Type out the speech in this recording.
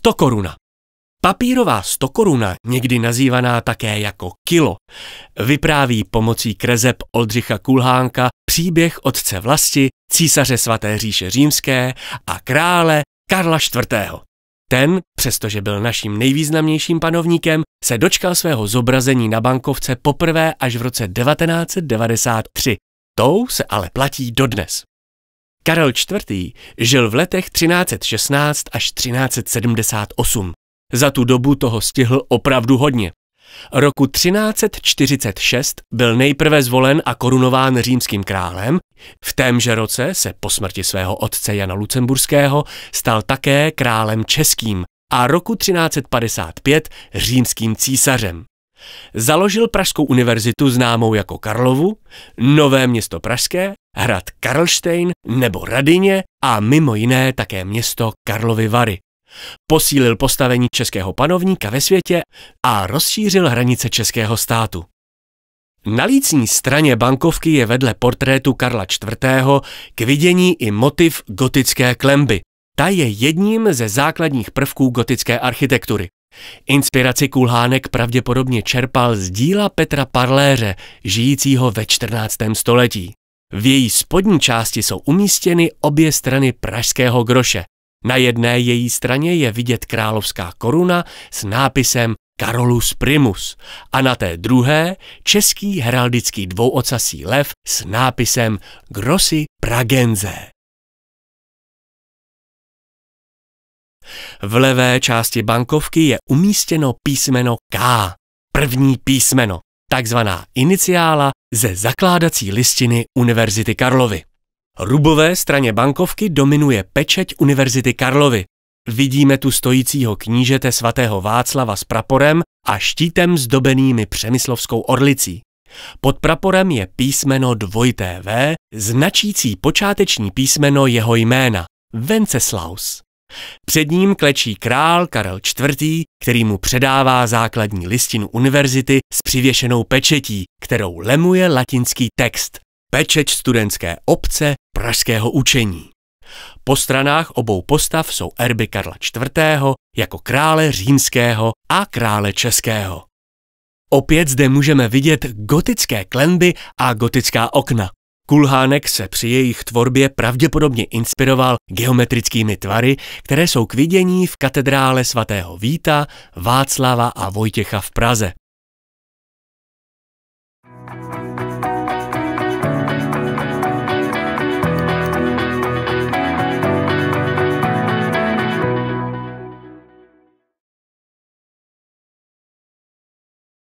Stokoruna. Papírová stokoruna, někdy nazývaná také jako kilo, vypráví pomocí krezeb Oldřicha Kulhánka příběh otce vlasti, císaře svaté říše římské a krále Karla IV. Ten, přestože byl naším nejvýznamnějším panovníkem, se dočkal svého zobrazení na bankovce poprvé až v roce 1993. Tou se ale platí dodnes. Karel IV. žil v letech 1316 až 1378. Za tu dobu toho stihl opravdu hodně. Roku 1346 byl nejprve zvolen a korunován římským králem, v témže roce se po smrti svého otce Jana Lucemburského stal také králem českým a roku 1355 římským císařem. Založil Pražskou univerzitu známou jako Karlovu, Nové město Pražské, hrad Karlštejn nebo Radině a mimo jiné také město Karlovy Vary. Posílil postavení českého panovníka ve světě a rozšířil hranice českého státu. Na lícní straně bankovky je vedle portrétu Karla IV. k vidění i motiv gotické klemby. Ta je jedním ze základních prvků gotické architektury. Inspiraci Kulhánek pravděpodobně čerpal z díla Petra Parléře, žijícího ve 14. století. V její spodní části jsou umístěny obě strany pražského groše. Na jedné její straně je vidět královská koruna s nápisem Carolus Primus a na té druhé český heraldický dvouocasý lev s nápisem Grossi Pragenze. V levé části bankovky je umístěno písmeno K, první písmeno, takzvaná iniciála ze zakládací listiny Univerzity Karlovy. Rubové straně bankovky dominuje pečeť Univerzity Karlovy. Vidíme tu stojícího knížete svatého Václava s praporem a štítem zdobenými přemyslovskou orlicí. Pod praporem je písmeno dvojité V, značící počáteční písmeno jeho jména – Venceslaus. Před ním klečí král Karel IV., který mu předává základní listinu univerzity s přivěšenou pečetí, kterou lemuje latinský text, pečeť studentské obce pražského učení. Po stranách obou postav jsou erby Karla IV. jako krále římského a krále českého. Opět zde můžeme vidět gotické klenby a gotická okna. Kulhánek se při jejich tvorbě pravděpodobně inspiroval geometrickými tvary, které jsou k vidění v katedrále svatého Víta, Václava a Vojtěcha v Praze.